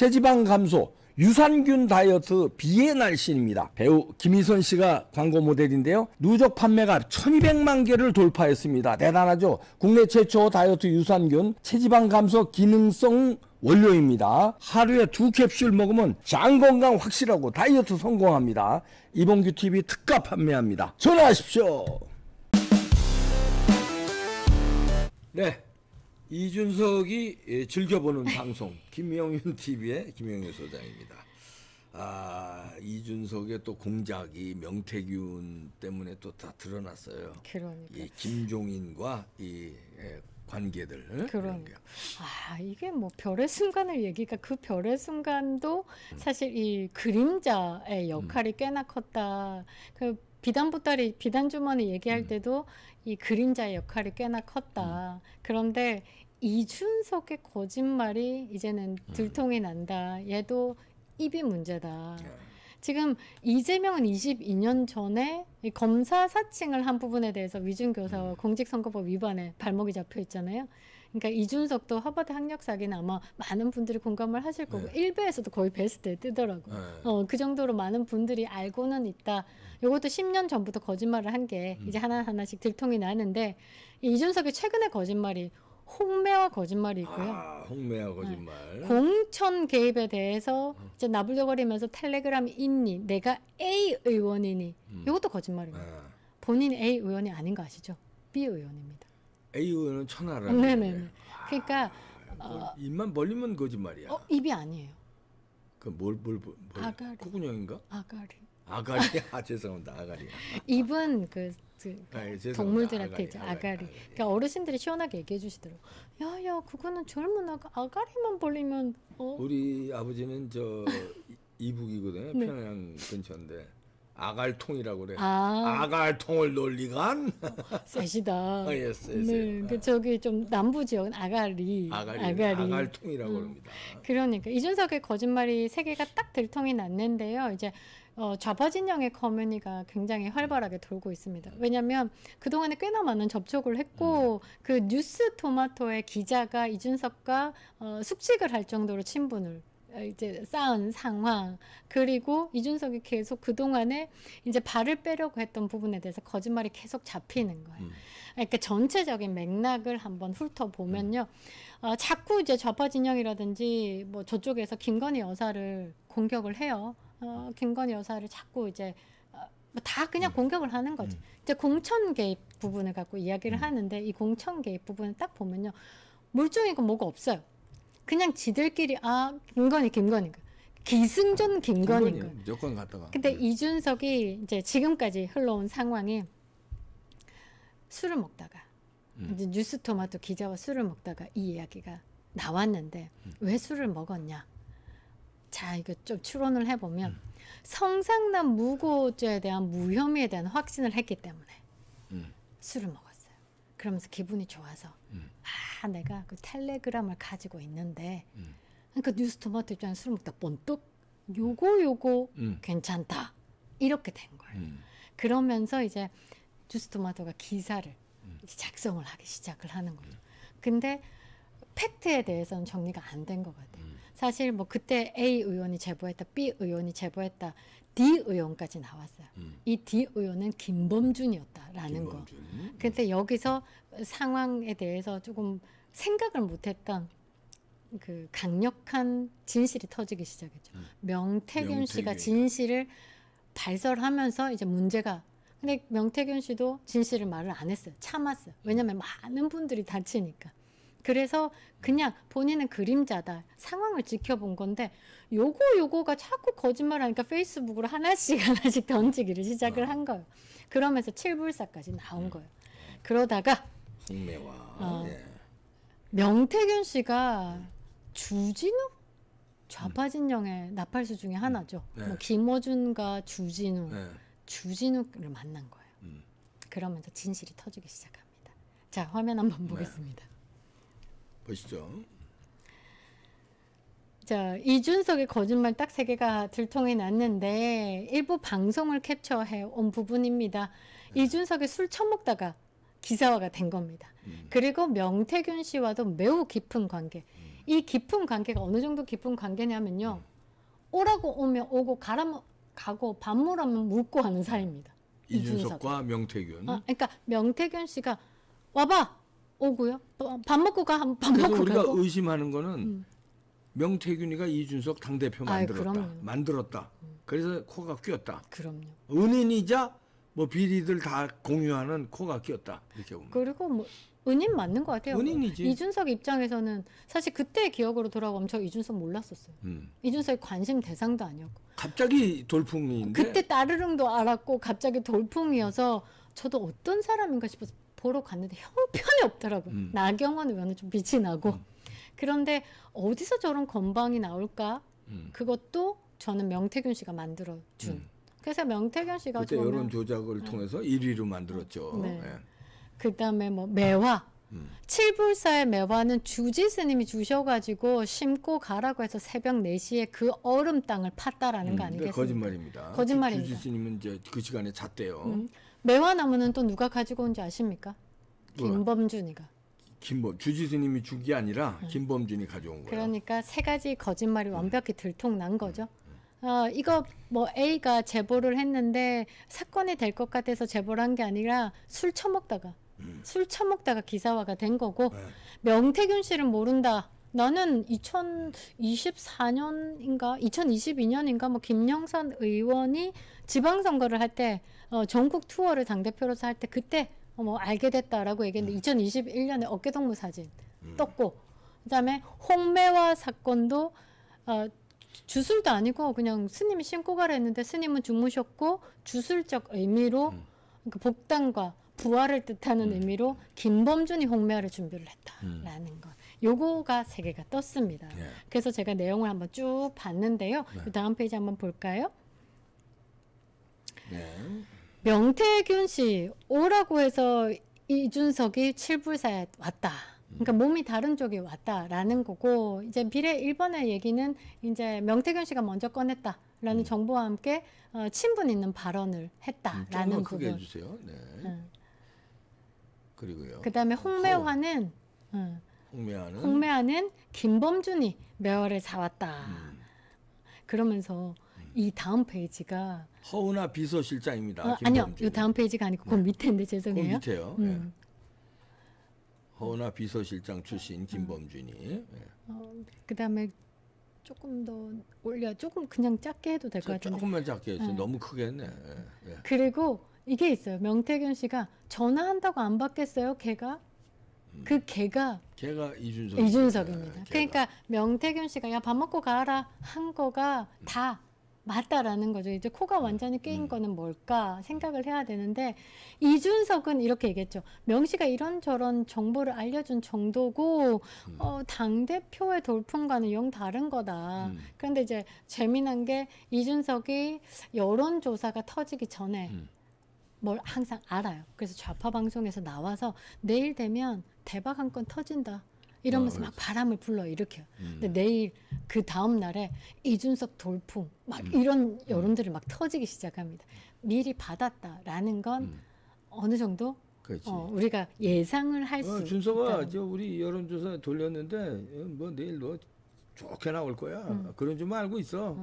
체지방 감소, 유산균 다이어트 비애날 신입니다. 배우 김희선 씨가 광고 모델인데요. 누적 판매가 1200만 개를 돌파했습니다. 대단하죠? 국내 최초 다이어트 유산균 체지방 감소 기능성 원료입니다. 하루에 두 캡슐 먹으면 장 건강 확실하고 다이어트 성공합니다. 이봉규 TV 특가 판매합니다. 전화하십시오. 네. 이준석이 예, 즐겨보는 방송 김영윤 TV의 김영윤 소장입니다. 아 이준석의 또 공작이 명태균 때문에 또 다 드러났어요. 그러니까 이 김종인과 이 예, 관계들. 그러니까. 아, 이게 뭐 별의 순간을 얘기가 그 별의 순간도 음. 사실 이 그림자의 역할이 음. 꽤나 컸다. 그 비단 보따리, 비단 주머니 얘기할 음. 때도 이 그림자의 역할이 꽤나 컸다. 음. 그런데 이준석의 거짓말이 이제는 음. 들통이 난다. 얘도 입이 문제다. 예. 지금 이재명은 22년 전에 이 검사 사칭을 한 부분에 대해서 위증교사와 공직선거법 위반에 발목이 잡혀 있잖아요. 그러니까 이준석도 하버드 학력사기는 아마 많은 분들이 공감을 하실 거고 네. 일베에서도 거의 베스트에 뜨더라고요. 네. 어, 그 정도로 많은 분들이 알고는 있다. 이것도 10년 전부터 거짓말을 한게 음. 이제 하나하나씩 들통이 나는데 이준석이 최근에 거짓말이 홍매와 거짓말이 있고요. 아, 홍매와 네. 거짓말. 네. 공천 개입에 대해서 어. 이제 나불려버리면서 텔레그램이 있니? 내가 A 의원이니? 음. 이것도 거짓말입니다. 아. 본인 A 의원이 아닌 거 아시죠? B 의원입니다. AO는 천하라네네 네, 네. 그러니까 아, 어, 뭐 입만 벌리면 거짓말이야. 어, 입이 아니에요. 그 뭘뭘 뭘, 뭘, 아가리. 코구녕인가? 아가리. 아가리. 아 죄송합니다. 아가리. 입은 그, 그 아, 예, 동물들한테 이제 아가리, 아가리. 아가리. 그러니까 어르신들이 시원하게 얘기해 주시더라고. 야야 그거는 젊은 아가 아가리만 벌리면. 어? 우리 아버지는 저 이북이거든요. 네. 평양 근처인데. 아갈통이라고 그래. 아. 아갈통을 놀리간 세시다. 아, 예, 세, 세. 네, 그 저기 좀 남부 지역은 아갈이, 아갈이, 아갈이. 아갈통이라고 음. 합니다. 그러니까 이준석의 거짓말이 세 개가 딱 들통이 났는데요. 이제 어, 좌파 진영의 커뮤니가 굉장히 활발하게 돌고 있습니다. 왜냐하면 그동안에 꽤나 많은 접촉을 했고 음. 그 뉴스 토마토의 기자가 이준석과 어, 숙직을 할 정도로 친분을 어, 이제 쌓은 상황 그리고 이준석이 계속 그 동안에 이제 발을 빼려고 했던 부분에 대해서 거짓말이 계속 잡히는 거예요. 음. 그러니까 전체적인 맥락을 한번 훑어보면요, 음. 어, 자꾸 이제 좌파 진영이라든지 뭐 저쪽에서 김건희 여사를 공격을 해요. 어, 김건희 여사를 자꾸 이제 어, 뭐 다 그냥 음. 공격을 하는 거죠. 음. 이제 공천 개입 부분을 갖고 이야기를 음. 하는데 이 공천 개입 부분을 딱 보면요, 물증이고 뭐가 없어요. 그냥 지들끼리 아 김건희 김건희 기승전 김건희 거예요. 무조건 갔다가. 근데 네. 이준석이 이제 지금까지 흘러온 상황이 술을 먹다가 음. 이제 뉴스토마토 기자와 술을 먹다가 이 이야기가 나왔는데 음. 왜 술을 먹었냐? 자 이거 좀 추론을 해보면 음. 성상남 무고죄에 대한 무혐의에 대한 확신을 했기 때문에 음. 술을 먹었 그러면서 기분이 좋아서 음. 아 내가 그 텔레그램을 가지고 있는데 음. 그 뉴스 토마토 입장술 먹다 번뜩 음. 요거 요거 음. 괜찮다 이렇게 된 거예요. 음. 그러면서 이제 뉴스 토마토가 기사를 음. 작성을 하기 시작을 하는 거죠. 근데 팩트에 대해서는 정리가 안된거같든요 사실 뭐 그때 A 의원이 제보했다, B 의원이 제보했다, D 의원까지 나왔어요. 음. 이 D 의원은 김범준이었다라는 김범준. 거. 음. 근데 여기서 상황에 대해서 조금 생각을 못했던 그 강력한 진실이 터지기 시작했죠. 음. 명태균, 씨가 진실을 발설하면서 이제 문제가 근데 명태균 씨도 진실을 말을 안 했어요. 참았어요. 왜냐면 하 많은 분들이 다치니까. 그래서 그냥 본인은 그림자다. 상황을 지켜본 건데 요거 요거가 자꾸 거짓말하니까 페이스북으로 하나씩 하나씩 던지기를 시작을 아. 한 거예요. 그러면서 칠불사까지 나온 음. 거예요. 그러다가 매와 어, 예. 명태균 씨가 음. 주진우 좌파진영의 음. 나팔수 중에 하나죠. 네. 뭐 김어준과 주진우, 네. 주진우를 만난 거예요. 그러면서 진실이 터지기 시작합니다. 자, 화면 한번 네. 보겠습니다. 보시죠. 자, 이준석의 거짓말 딱 세 개가 들통이 났는데 일부 방송을 캡처해 온 부분입니다. 네. 이준석의 술 처먹다가 기사화가 된 겁니다. 음. 그리고 명태균 씨와도 매우 깊은 관계. 음. 이 깊은 관계가 어느 정도 깊은 관계냐면요. 음. 오라고 오면 오고 가라면 가고 밥 물으면 묻고 하는 사이입니다. 이준석과 이준석. 명태균. 아, 그러니까 명태균 씨가 와봐 오고요. 어, 밥 먹고 가. 밥 그래서 먹고 우리가 가고. 의심하는 거는 음. 명태균이가 이준석 당 대표 만들었다. 아이, 만들었다. 음. 그래서 코가 끼었다. 그럼요. 은인이자 뭐 비리들 다 공유하는 코가 끼었다. 이렇게 보면. 그리고 뭐 은인 맞는 것 같아요. 은인이지. 이준석 입장에서는 사실 그때 기억으로 돌아가면 저 이준석 몰랐었어요. 음. 이준석이 관심 대상도 아니었고. 갑자기 돌풍인데. 그때 따르릉도 알았고 갑자기 돌풍이어서 저도 어떤 사람인가 싶어서 보러 갔는데 형편이 없더라고요. 음. 나경원 의원은 좀 빛이 나고. 음. 그런데 어디서 저런 건방이 나올까? 음. 그것도 저는 명태균 씨가 만들어준. 음. 그래서 명태균 씨가 그때 여론 조작을 네. 통해서 1위로 만들었죠. 네. 네. 그다음에 뭐 매화. 음. 칠불사의 매화는 주지 스님이 주셔가지고 심고 가라고 해서 새벽 네시에그 얼음 땅을 팠다라는 거 음, 네, 아니겠습니까? 거짓말입니다. 거짓말입니다. 주지 스님은 이제 그 시간에 잤대요. 매화나무는 또 누가 가지고 온지 아십니까? 김범준이가. 김범 주지스님이 죽이 아니라 김범준이 가져온 거예요. 그러니까 세 가지 거짓말이 네. 완벽히 들통난 거죠. 어, 이거 뭐 A가 제보를 했는데 사건이 될 것 같아서 제보한게 아니라 술 처먹다가 음. 술 처먹다가 기사화가 된 거고 네. 명태균 씨를 모른다. 나는 2024년인가 2022년인가 뭐 김영선 의원이 지방선거를 할때 어, 전국 투어를 당대표로서 할 때 그때 어, 뭐 알게 됐다라고 얘기했는데 음. 2021년에 어깨동무 사진 음. 떴고 그다음에 홍매화 사건도 어, 주술도 아니고 그냥 스님이 신고 가라 했는데 스님은 주무셨고 주술적 의미로 음. 그 복당과 부활을 뜻하는 음. 의미로 김범준이 홍매화를 준비를 했다라는 음. 것. 요거가 세 개가 떴습니다. 예. 그래서 제가 내용을 한번 쭉 봤는데요. 네. 그 다음 페이지 한번 볼까요? 네. 명태균 씨 오라고 해서 이준석이 칠불사에 왔다. 그러니까 몸이 다른 쪽에 왔다라는 거고 이제 비례 1번의 얘기는 이제 명태균 씨가 먼저 꺼냈다. 라는 음. 정보와 함께 어, 친분 있는 발언을 했다라는 음, 부분. 해주세요. 네. 음. 그리고요. 그다음에 어, 홍매화는 어. 음. 홍매화는 홍매화는 김범준이 매화를 사왔다. 음. 그러면서 이 다음 페이지가 허은아 비서실장입니다. 어, 아니요, 이 다음 페이지가 아니고 네. 밑에인데 죄송해요. 그 밑에요. 음. 예. 허은아 비서실장 출신 김범준이. 음. 네. 어, 그다음에 조금 더 올려 조금 그냥 작게 해도 될것 같은데 조금만 작게 해서 예. 네. 너무 크게 했네. 그리고 이게 있어요. 명태균 씨가 전화한다고 안 받겠어요, 걔가. 음. 그 걔가 걔가 이준석 이준석입니다. 네, 그러니까 명태균 씨가 야 밥 먹고 가라 한 거가 음. 다 맞다라는 거죠. 이제 코가 음. 완전히 깨인 음. 거는 뭘까 생각을 해야 되는데 이준석은 이렇게 얘기했죠. 명시가 이런저런 정보를 알려준 정도고 음. 어, 당 대표의 돌풍과는 영 다른 거다. 음. 그런데 이제 재미난 게 이준석이 여론조사가 터지기 전에 음. 뭘 항상 알아요. 그래서 좌파 방송에서 나와서 내일 되면 대박 한 건 터진다. 이러면서 어, 막 그렇죠. 바람을 불러 일으켜요. 음. 근데 내일 그 다음 날에 이준석 돌풍 막 음. 이런 음. 여론들을 막 터지기 시작합니다. 미리 받았다라는 건 음. 어느 정도 어, 우리가 예상을 할수 어, 준서가 저 우리 여론조사 돌렸는데 뭐 내일 너 좋게 나올 거야. 음. 그런 줄만 알고 있어.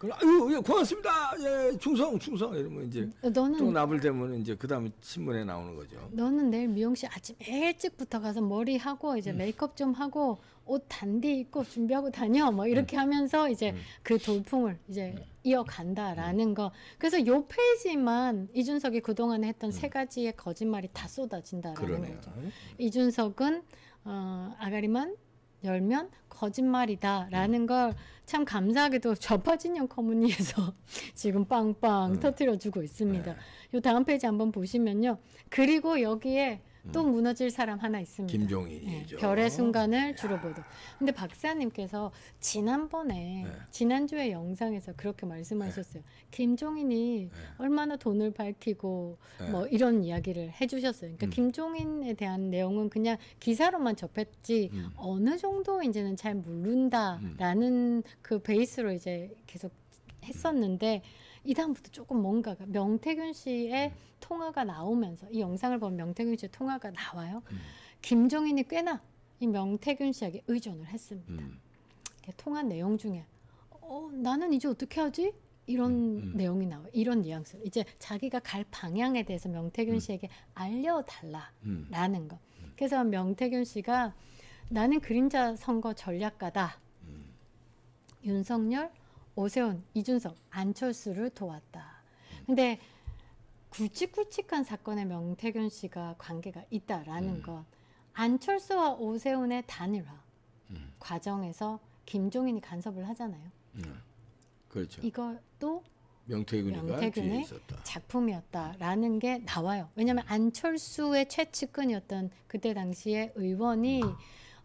그럼 아유 예, 고맙습니다. 예 충성 충성 이러면 이제 너는, 또나을 대면 이제 그다음에 신문에 나오는 거죠. 너는 내일 미용실 아침 일찍부터 가서 머리 하고 이제 음. 메이크업 좀 하고 옷 단디 입고 준비하고 다녀 뭐 이렇게 음. 하면서 이제 음. 그 돌풍을 이제 음. 이어간다라는 거. 그래서 요 페이지만 이준석이 그동안에 했던 음. 세 가지의 거짓말이 다 쏟아진다라는 그러네요. 거죠. 이준석은 어 아가리만 열면 거짓말이다 라는 음. 걸참 감사하게도 좌파진영 커뮤니에서 지금 빵빵 음. 터트려주고 있습니다. 네. 요 다음 페이지 한번 보시면요. 그리고 여기에 음. 또 무너질 사람 하나 있습니다. 김종인이죠. 네, 예, 별의 순간을 주로 보도. 근데 박사님께서 지난번에 네. 지난주에 영상에서 그렇게 말씀하셨어요. 네. 김종인이 네. 얼마나 돈을 밝히고 네. 뭐 이런 이야기를 해주셨어요. 그러니까 음. 김종인에 대한 내용은 그냥 기사로만 접했지 음. 어느 정도인지는 잘 모른다라는 음. 그 베이스로 이제 계속 음. 했었는데. 이 다음부터 조금 뭔가가 명태균 씨의 음. 통화가 나오면서 이 영상을 보면 명태균 씨의 통화가 나와요. 음. 김종인이 꽤나 이 명태균 씨에게 의존을 했습니다. 음. 통화 내용 중에 어, 나는 이제 어떻게 하지? 이런 음, 음. 내용이 나와요. 이런 뉘앙스. 이제 자기가 갈 방향에 대해서 명태균 음. 씨에게 알려달라라는 거. 그래서 명태균 씨가 나는 그림자 선거 전략가다. 윤석열 오세훈, 이준석, 안철수를 도왔다. 근데 굵직굵직한 사건에 명태균 씨가 관계가 있다라는 음. 것. 안철수와 오세훈의 단일화 음. 과정에서 김종인이 간섭을 하잖아요. 음. 그렇죠. 이것도 명태균의 작품이었다라는 게 나와요. 왜냐하면 음. 안철수의 최측근이었던 그때 당시의 의원이 음.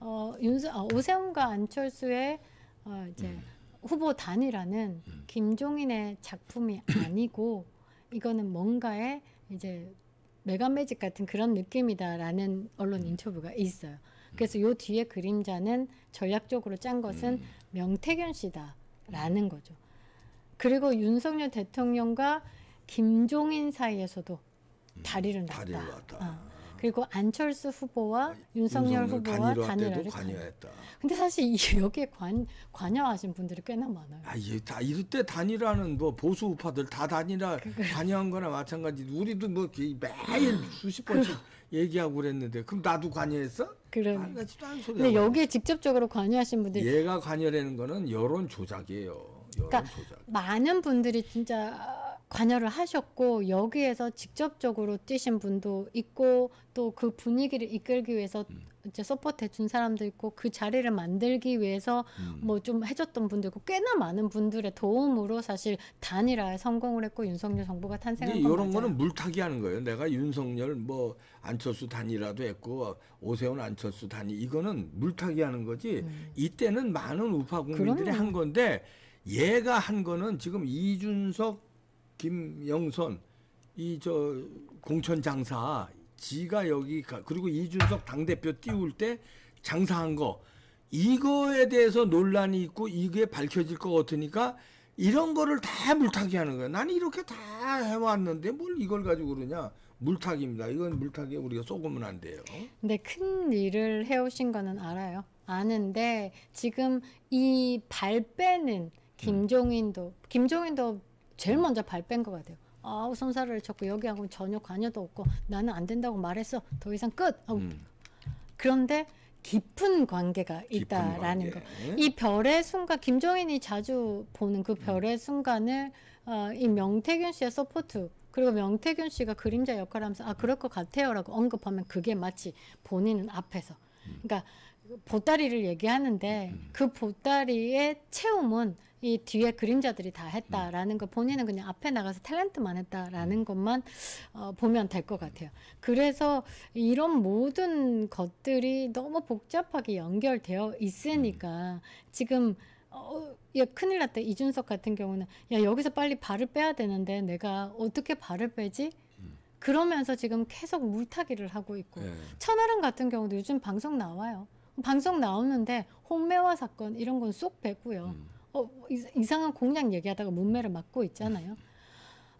어, 윤수, 어, 아, 오세훈과 안철수의 어, 이제 음. 후보 단일화는 음. 김종인의 작품이 아니고 이거는 뭔가의 이제 메가매직 같은 그런 느낌이다라는 언론 음. 인터뷰가 있어요. 음. 그래서 요 뒤에 그림자는 전략적으로 짠 것은 음. 명태균 씨다라는 거죠. 그리고 윤석열 대통령과 김종인 사이에서도 다리를 놨다. 다리를 놨다. 어. 그리고 안철수 후보와 어, 윤석열, 윤석열 후보와 단일화를 관여했다. 근데 사실 여기에 관, 관여하신 분들이 꽤나 많아요. 아, 예, 다 이때 단일화는 뭐 보수 우파들 다 단일화 관여한 거나 마찬가지. 우리도 뭐 매일 아, 수십 번씩 얘기하고 그랬는데 그럼 나도 관여했어? 그럼. 아, 근데 여기에 직접적으로 관여하신 분들 얘가 관여라는 거는 여론 조작이에요. 여론 그러니까 조작. 많은 분들이 진짜 관여를 하셨고 여기에서 직접적으로 뛰신 분도 있고 또 그 분위기를 이끌기 위해서 음. 이제 서포트 해준 사람도 있고 그 자리를 만들기 위해서 음. 뭐좀 해줬던 분도 있고 꽤나 많은 분들의 도움으로 사실 단일화에 성공을 했고 윤석열 정부가 탄생한 거죠. 이런 거는 물타기 하는 거예요. 내가 윤석열 뭐 안철수 단일화도 했고 오세훈 안철수 단일 이거는 물타기 하는 거지 음. 이때는 많은 우파 국민들이 그럼요. 한 건데 얘가 한 거는 지금 이준석 김영선 이 저 공천 장사 지가 여기 가 그리고 이준석 당 대표 띄울 때 장사한 거 이거에 대해서 논란이 있고 이게 밝혀질 것 같으니까 이런 거를 다 물타기 하는 거야. 난 이렇게 다 해왔는데 뭘 이걸 가지고 그러냐. 물타기입니다. 이건 물타기에 우리가 쏘으면 안 돼요. 근데 큰 일을 해오신 거는 알아요. 아는데 지금 이 발 빼는 김종인도 음. 김종인도 제일 먼저 발 뺀 것 같아요. 아우 손사를 쳤고 여기하고 전혀 관여도 없고 나는 안 된다고 말했어. 더 이상 끝. 어, 음. 그런데 깊은 관계가 있다라는 관계. 거. 이 별의 순간 김종인이 자주 보는 그 별의 음. 순간을 어, 이 명태균 씨의 서포트 그리고 명태균 씨가 그림자 역할 하면서 아 그럴 것 같아요라고 언급하면 그게 마치 본인은 앞에서 음. 그러니까 그 보따리를 얘기하는데 음, 음. 그 보따리의 채움은 이 뒤에 그림자들이 다 했다라는 음. 거 본인은 그냥 앞에 나가서 탤런트만 했다라는 것만 어, 보면 될 것 같아요. 그래서 이런 모든 것들이 너무 복잡하게 연결되어 있으니까 지금 어, 야, 큰일 났다. 이준석 같은 경우는 야, 여기서 빨리 발을 빼야 되는데 내가 어떻게 발을 빼지? 그러면서 지금 계속 물타기를 하고 있고 네. 천하람 같은 경우도 요즘 방송 나와요. 방송 나오는데 홍매화 사건 이런 건 쏙 빼고요. 음. 어, 이상한 공약 얘기하다가 문매를 막고 있잖아요.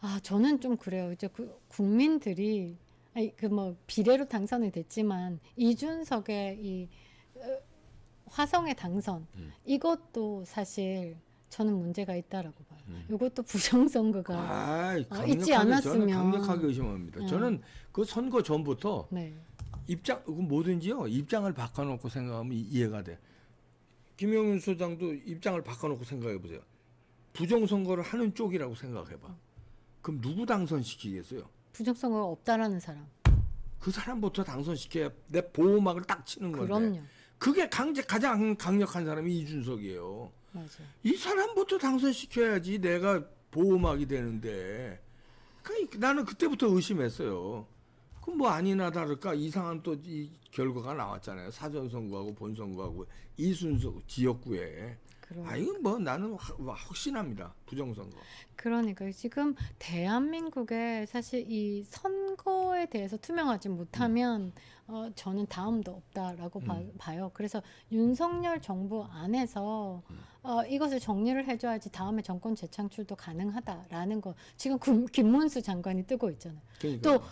아, 저는 좀 그래요. 이제 그 국민들이 아니, 그 뭐 비례로 당선이 됐지만 이준석의 이 어, 화성의 당선 음. 이것도 사실 저는 문제가 있다라고 봐요. 음. 이것도 부정선거가 아, 어, 있지 않았으면 저는 강력하게 의심합니다. 네. 저는 그 선거 전부터 네. 입장, 그 뭐든지요. 입장을 바꿔놓고 생각하면 이해가 돼. 김영윤 소장도 입장을 바꿔놓고 생각해보세요. 부정선거를 하는 쪽이라고 생각해봐. 그럼 누구 당선시키겠어요? 부정선거가 없다라는 사람. 그 사람부터 당선시켜야 내 보호막을 딱 치는 건데. 그럼요. 그게 강제, 가장 강력한 사람이 이준석이에요. 맞아. 이 사람부터 당선시켜야지 내가 보호막이 되는데. 그러니까 나는 그때부터 의심했어요. 그럼 뭐 아니나 다를까 이상한 또 이 결과가 나왔잖아요. 사전 선거하고 본 선거하고 이 순서 지역구에. 그러니까. 아 이건 뭐 나는 확신합니다. 부정선거. 그러니까 지금 대한민국에 사실 이 선거에 대해서 투명하지 못하면 음. 어, 저는 다음도 없다라고 음. 봐, 요 그래서 윤석열 정부 안에서 음. 어, 이것을 정리를 해줘야지 다음에 정권 재창출도 가능하다라는 거. 지금 김문수 장관이 뜨고 있잖아요. 그러니까. 또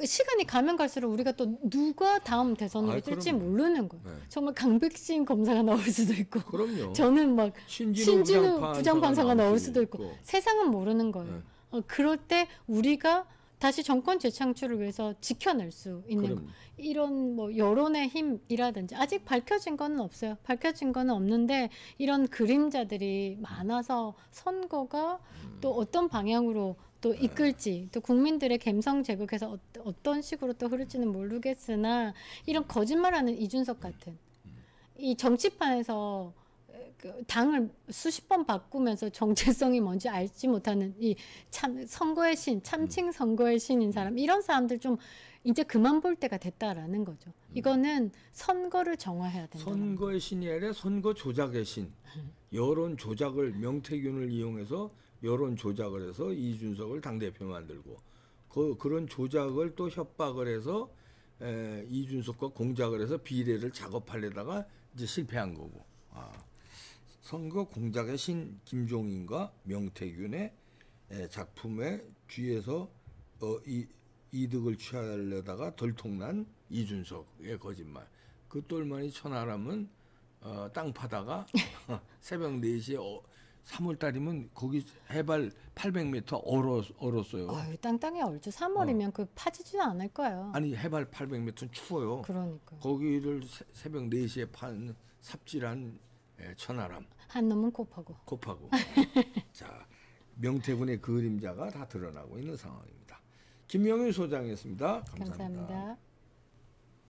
그 시간이 가면 갈수록 우리가 또 누가 다음 대선으로 뛸지 모르는 거예요. 네. 정말 강백신 검사가 나올 수도 있고, 그럼요. 저는 막 신진우 부장판사가 나올 수도 있고, 있고, 세상은 모르는 거예요. 네. 어, 그럴 때 우리가 다시 정권 재창출을 위해서 지켜낼 수 있는 거. 이런 뭐 여론의 힘이라든지 아직 밝혀진 거는 없어요. 밝혀진 거는 없는데 이런 그림자들이 많아서 선거가 음. 또 어떤 방향으로 또 이끌지 또 국민들의 갬성 제국에서 어, 떤 식으로 또 흐를지는 모르겠으나 이런 거짓말하는 이준석 같은 이 정치판에서 그 당을 수십 번 바꾸면서 정체성이 뭔지 알지 못하는 이 참 선거의 신 참칭 음. 선거의 신인 사람 이런 사람들 좀 이제 그만 볼 때가 됐다라는 거죠. 음. 이거는 선거를 정화해야 된다. 선거의 신이 아니라 선거 조작의 신 음. 여론 조작을 명태균을 이용해서 여론 조작을 해서 이준석을 당대표 만들고 그, 그런 조작을 또 협박을 해서 에, 이준석과 공작을 해서 비례를 작업하려다가 이제 실패한 거고. 아, 선거 공작의 신 김종인과 명태균의 에, 작품에 뒤에서 어, 이, 이득을 취하려다가 덜통난 이준석의 거짓말. 그 똘마니 천하람은 어, 땅 파다가 새벽 4시에 어, 3월달이면 거기 해발 800m 얼어, 얼었어요. 아유, 땅땅에 얼죠. 3월이면 어. 그 파지지도 않을 거예요. 아니 해발 800m는 추워요. 그러니까. 거기를 새, 벽 4시에 판 삽질한 에, 예, 천하람. 한 놈은 곱하고. 곱하고. 자 명태군의 그림자가 다 드러나고 있는 상황입니다. 김명일 소장이었습니다 감사합니다. 감사합니다.